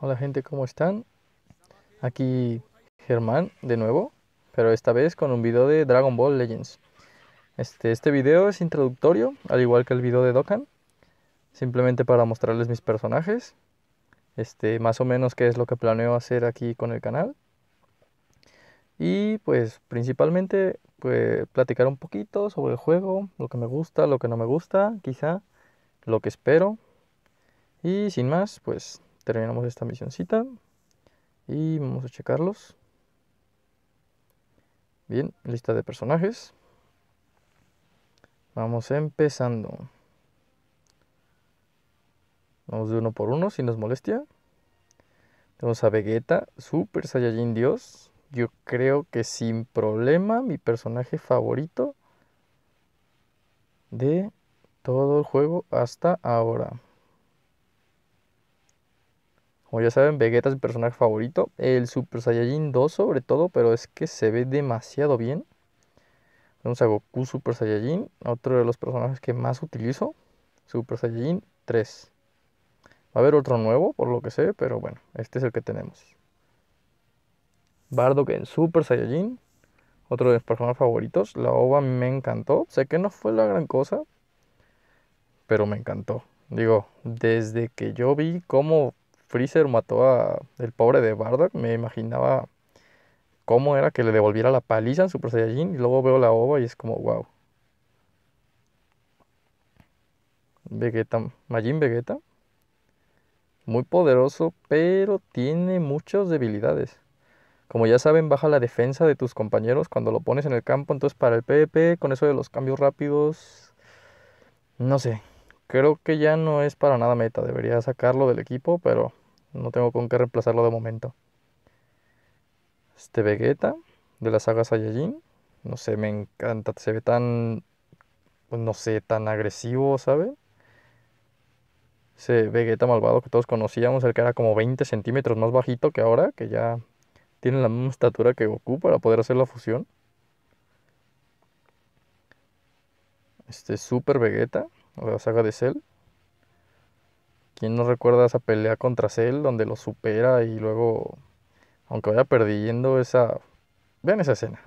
Hola gente, ¿cómo están? Aquí Germán de nuevo, pero esta vez con un video de Dragon Ball Legends. Este, este video es introductorio, al igual que el video de Dokkan, simplemente para mostrarles mis personajes, este, más o menos qué es lo que planeo hacer aquí con el canal. Y pues principalmente pues, platicar un poquito sobre el juego, lo que me gusta, lo que no me gusta, quizá, lo que espero. Y sin más, pues terminamos esta misioncita y vamos a checarlos. Bien, lista de personajes. Vamos empezando. Vamos de uno por uno, si nos molestia. Tenemos a Vegeta, Super Saiyajin Dios. Yo creo que sin problema mi personaje favorito de todo el juego hasta ahora. Como ya saben, Vegeta es mi personaje favorito. El Super Saiyajin 2 sobre todo, pero es que se ve demasiado bien. Vamos a Goku Super Saiyajin, otro de los personajes que más utilizo. Super Saiyajin 3. Va a haber otro nuevo, por lo que sé, pero bueno, este es el que tenemos. Bardock en Super Saiyajin, otro de mis personajes favoritos. La OVA me encantó. Sé que no fue la gran cosa, pero me encantó. Digo, desde que yo vi cómo Freezer mató a el pobre de Bardock, me imaginaba cómo era que le devolviera la paliza en Super Saiyajin y luego veo la ova y es como wow. Vegeta, Majin Vegeta. Muy poderoso, pero tiene muchas debilidades. Como ya saben, baja la defensa de tus compañeros cuando lo pones en el campo. Entonces, para el PvP, con eso de los cambios rápidos, no sé. Creo que ya no es para nada meta. Debería sacarlo del equipo, pero no tengo con qué reemplazarlo de momento. Este Vegeta de la saga Saiyajin. No sé, me encanta. Se ve tan. Pues, no sé, tan agresivo, ¿sabe? Ese Vegeta malvado que todos conocíamos, el que era como 20 centímetros más bajito que ahora, que ya tiene la misma estatura que Goku para poder hacer la fusión. Este Super Vegeta, de la saga de Cell. ¿Quién no recuerda esa pelea contra Cell donde lo supera y luego, aunque vaya perdiendo esa... Vean esa escena.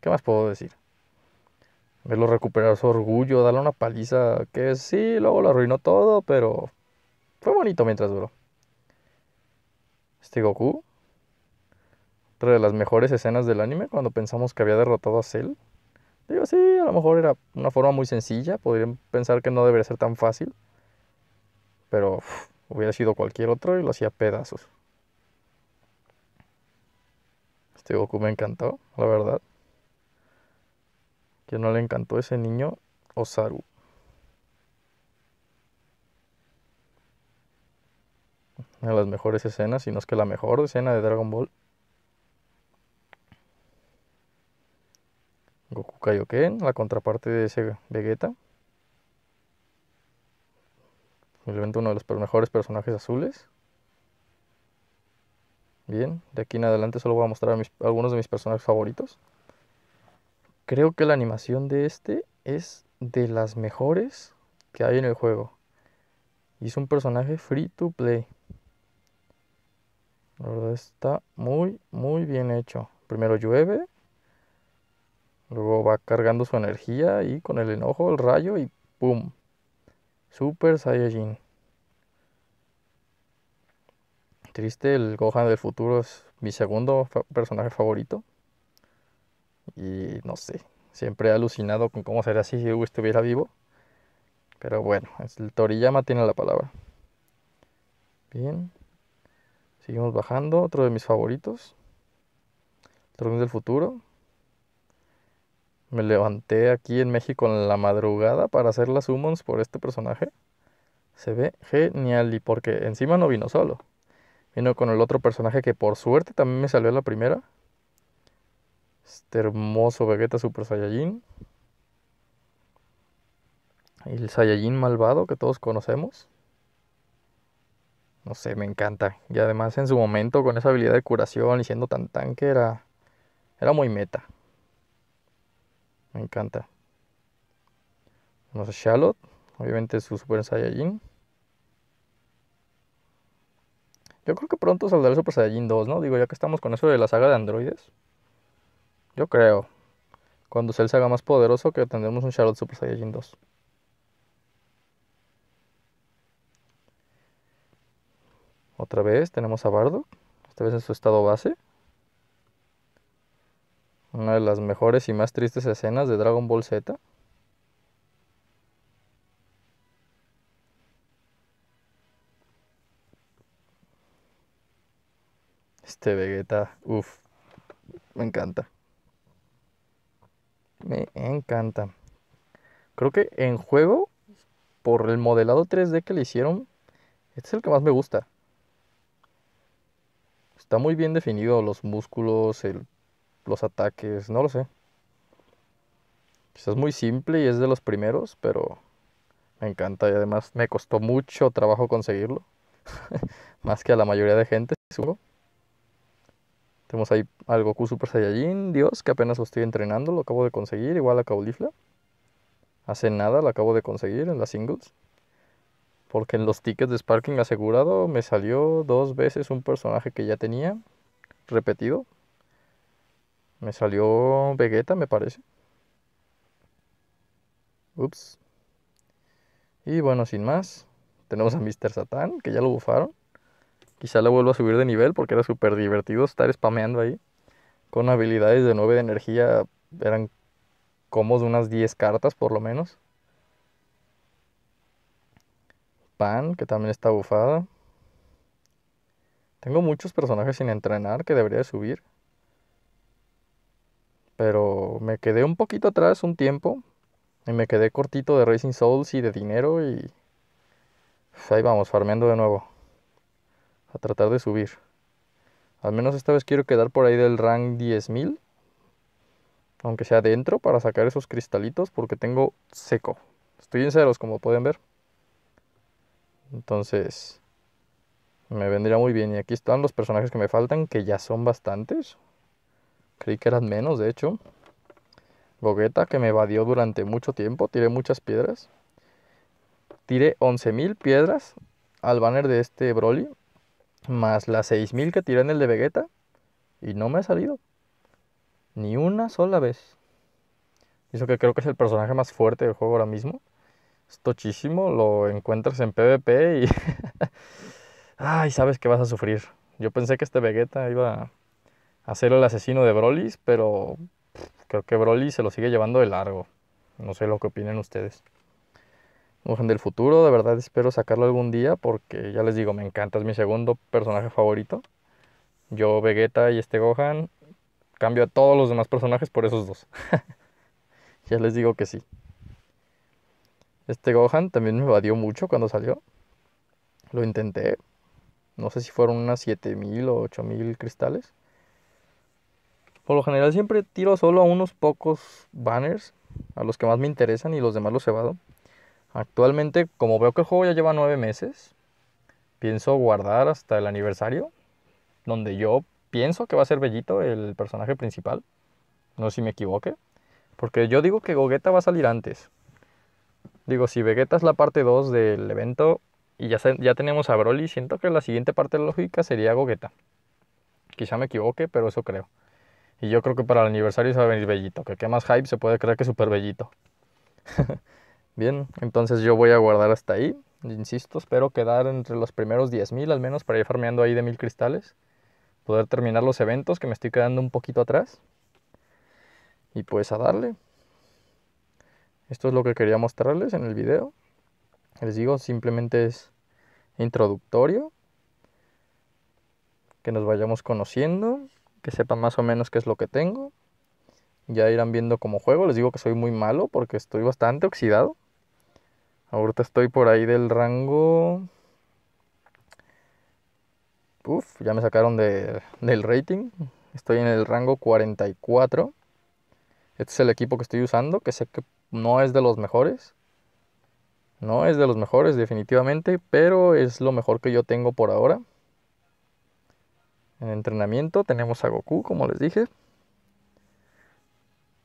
¿Qué más puedo decir? Verlo recuperar su orgullo, darle una paliza que sí, luego lo arruinó todo, pero fue bonito mientras duró. Este Goku. Otra de las mejores escenas del anime cuando pensamos que había derrotado a Cell. Digo, sí, a lo mejor era una forma muy sencilla, podrían pensar que no debería ser tan fácil. Pero hubiera sido cualquier otro y lo hacía pedazos. Este Goku me encantó, la verdad. Que no le encantó ese niño, Osaru. Una de las mejores escenas, si no es que la mejor escena de Dragon Ball. Goku Kaioken, la contraparte de ese Vegeta. Posiblemente uno de los mejores personajes azules. Bien, de aquí en adelante solo voy a mostrar algunos de mis personajes favoritos. Creo que la animación de este es de las mejores que hay en el juego. Y es un personaje free to play. La verdad está muy, muy bien hecho. Primero llueve, luego va cargando su energía y con el enojo, el rayo y ¡pum! Super Saiyajin. Triste, el Gohan del futuro es mi segundo personaje favorito. Y no sé, siempre he alucinado con cómo sería si Hugo estuviera vivo. Pero bueno, el Toriyama tiene la palabra. Bien. Seguimos bajando. Otro de mis favoritos. Toriyama del futuro. Me levanté aquí en México en la madrugada para hacer las summons por este personaje. Se ve genial y porque encima no vino solo. Vino con el otro personaje que por suerte también me salió la primera. Este hermoso Vegeta Super Saiyajin. El Saiyajin malvado que todos conocemos. No sé, me encanta. Y además en su momento con esa habilidad de curación y siendo tan tanque era, era muy meta. Me encanta. Vamos a Shalot. Obviamente su Super Saiyajin. Yo creo que pronto saldrá el Super Saiyajin 2, ¿no? Digo, ya que estamos con eso de la saga de androides. Yo creo. Cuando Cell se haga más poderoso que tendremos un Shalot Super Saiyajin 2. Otra vez tenemos a Bardo. Esta vez en su estado base. Una de las mejores y más tristes escenas de Dragon Ball Z. Este Vegeta, uff, me encanta. Me encanta. Creo que en juego, por el modelado 3D que le hicieron, este es el que más me gusta. Está muy bien definido los músculos, el los ataques, no lo sé. Quizás pues muy simple y es de los primeros, pero me encanta y además me costó mucho trabajo conseguirlo. Más que a la mayoría de gente, supongo. Tenemos ahí al Goku Super Saiyajin, Dios, que apenas lo estoy entrenando, lo acabo de conseguir, igual a Caulifla. Hace nada lo acabo de conseguir en las singles. Porque en los tickets de Sparking asegurado me salió dos veces un personaje que ya tenía repetido, me salió Vegeta, me parece. Ups. Y bueno, sin más. Tenemos a Mr. Satan, que ya lo bufaron. Quizá lo vuelvo a subir de nivel porque era súper divertido estar spameando ahí. Con habilidades de 9 de energía eran como de unas 10 cartas por lo menos. Pan, que también está bufada. Tengo muchos personajes sin entrenar que debería subir. Pero me quedé un poquito atrás un tiempo. Y me quedé cortito de Racing Souls y de dinero. Y pues, ahí vamos, farmeando de nuevo. A tratar de subir. Al menos esta vez quiero quedar por ahí del rank 10.000. Aunque sea dentro para sacar esos cristalitos. Porque tengo seco. Estoy en ceros, como pueden ver. Entonces, me vendría muy bien. Y aquí están los personajes que me faltan, que ya son bastantes. Creí que eran menos, de hecho. bogueta que me evadió durante mucho tiempo. Tiré muchas piedras. Tiré 11.000 piedras al banner de este Broly. Más las 6.000 que tiré en el de Vegeta. Y no me ha salido. Ni una sola vez. Eso que creo que es el personaje más fuerte del juego ahora mismo. Es tochísimo. Lo encuentras en PvP y... Ay, sabes que vas a sufrir. Yo pensé que este Vegeta iba Hacer el asesino de Broly pero creo que Broly se lo sigue llevando de largo. No sé lo que opinen ustedes. Gohan del futuro, de verdad espero sacarlo algún día porque ya les digo, me encanta, es mi segundo personaje favorito. Yo, Vegeta y este Gohan, cambio a todos los demás personajes por esos dos. ya les digo que sí. Este Gohan también me evadió mucho cuando salió. Lo intenté. No sé si fueron unas 7000 o 8000 cristales. Por lo general siempre tiro solo a unos pocos banners, a los que más me interesan y los demás los cebado. Actualmente, como veo que el juego ya lleva nueve meses, pienso guardar hasta el aniversario, donde yo pienso que va a ser Bellito el personaje principal. No sé si me equivoque, porque yo digo que Gogeta va a salir antes. Digo, si Vegeta es la parte 2 del evento y ya, ya tenemos a Broly, siento que la siguiente parte lógica sería Gogeta. Quizá me equivoque, pero eso creo. Y yo creo que para el aniversario se va a venir Bellito. Que qué más hype se puede creer que súper Bellito. Bien, entonces yo voy a guardar hasta ahí. Insisto, espero quedar entre los primeros 10.000 al menos para ir farmeando ahí de mil cristales. Poder terminar los eventos que me estoy quedando un poquito atrás. Y pues a darle. Esto es lo que quería mostrarles en el video. Les digo, simplemente es introductorio. Que nos vayamos conociendo que sepan más o menos qué es lo que tengo. Ya irán viendo cómo juego. Les digo que soy muy malo porque estoy bastante oxidado. Ahorita estoy por ahí del rango... Uf, ya me sacaron del rating. Estoy en el rango 44. Este es el equipo que estoy usando, que sé que no es de los mejores. No es de los mejores definitivamente, pero es lo mejor que yo tengo por ahora en entrenamiento. Tenemos a Goku, como les dije.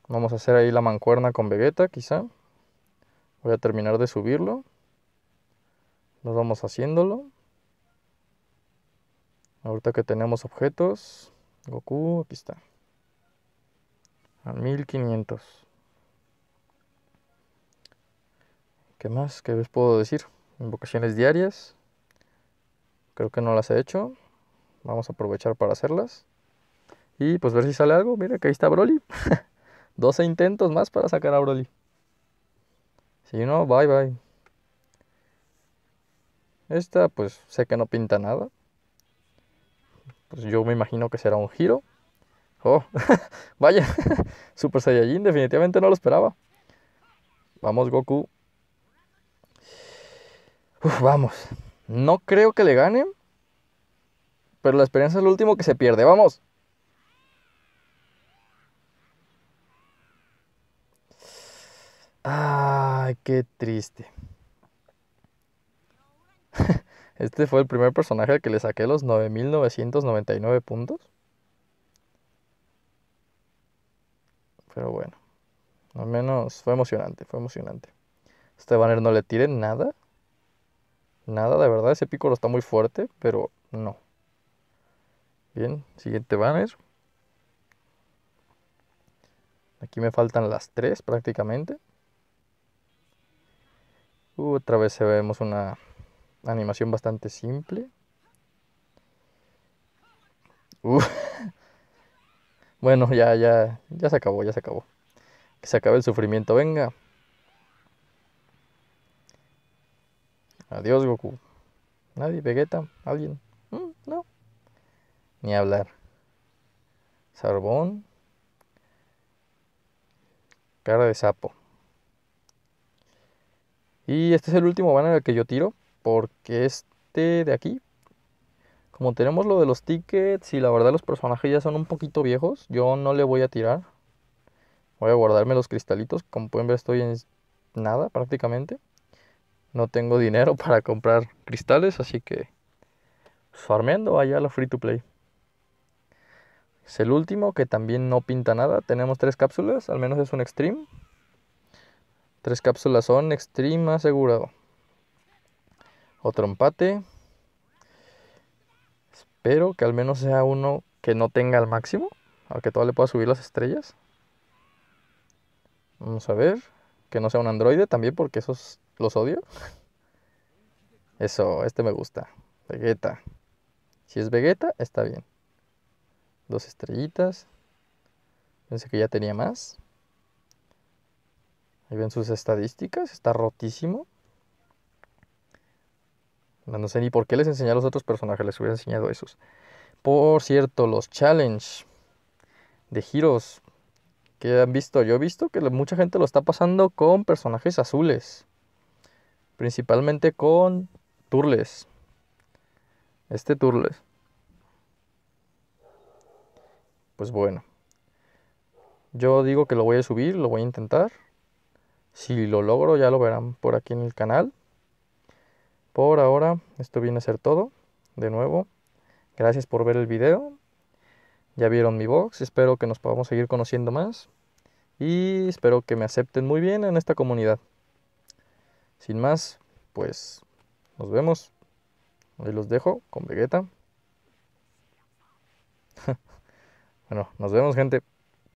Vamos a hacer ahí la mancuerna con Vegeta, quizá. Voy a terminar de subirlo. Nos vamos haciéndolo. Ahorita que tenemos objetos. Goku, aquí está. A 1500. ¿Qué más? ¿Qué les puedo decir? Invocaciones diarias. Creo que no las he hecho. Vamos a aprovechar para hacerlas. Y pues ver si sale algo. Mira que ahí está Broly. 12 intentos más para sacar a Broly. Si no, bye bye. Esta pues sé que no pinta nada. Pues yo me imagino que será un giro. Oh, vaya. Super Saiyajin definitivamente no lo esperaba. Vamos Goku. vamos. No creo que le gane. Pero la experiencia es lo último que se pierde. Vamos. Ay, qué triste. Este fue el primer personaje al que le saqué los 9.999 puntos. Pero bueno, al menos fue emocionante, fue emocionante. Este banner no le tire nada. Nada, de verdad, ese lo está muy fuerte, pero no. Bien, siguiente banner. Aquí me faltan las tres prácticamente. Uh, otra vez vemos una animación bastante simple. Uh. Bueno, ya, ya, ya se acabó, ya se acabó. Que se acabe el sufrimiento, venga. Adiós, Goku. Nadie, Vegeta, alguien ni hablar. Sarbón, cara de sapo. Y este es el último banner al que yo tiro, porque este de aquí, como tenemos lo de los tickets y la verdad los personajes ya son un poquito viejos, yo no le voy a tirar. Voy a guardarme los cristalitos, como pueden ver estoy en nada prácticamente. No tengo dinero para comprar cristales, así que farmeando allá la free to play. Es el último que también no pinta nada. Tenemos tres cápsulas, al menos es un extreme. Tres cápsulas son extreme asegurado. Otro empate. Espero que al menos sea uno que no tenga el máximo. aunque que todavía le pueda subir las estrellas. Vamos a ver. Que no sea un androide también porque esos los odio. Eso, este me gusta. Vegeta. Si es Vegeta, está bien dos estrellitas. Pensé que ya tenía más. Ahí ven sus estadísticas, está rotísimo. No sé ni por qué les enseñé a los otros personajes, les hubiera enseñado esos. Por cierto, los challenge de giros que han visto, yo he visto que mucha gente lo está pasando con personajes azules, principalmente con Turles. Este Turles. pues bueno. Yo digo que lo voy a subir, lo voy a intentar. Si lo logro ya lo verán por aquí en el canal. Por ahora esto viene a ser todo. De nuevo, gracias por ver el video. Ya vieron mi box, espero que nos podamos seguir conociendo más. Y espero que me acepten muy bien en esta comunidad. Sin más, pues nos vemos. Ahí los dejo con Vegeta. Bueno, nos vemos gente.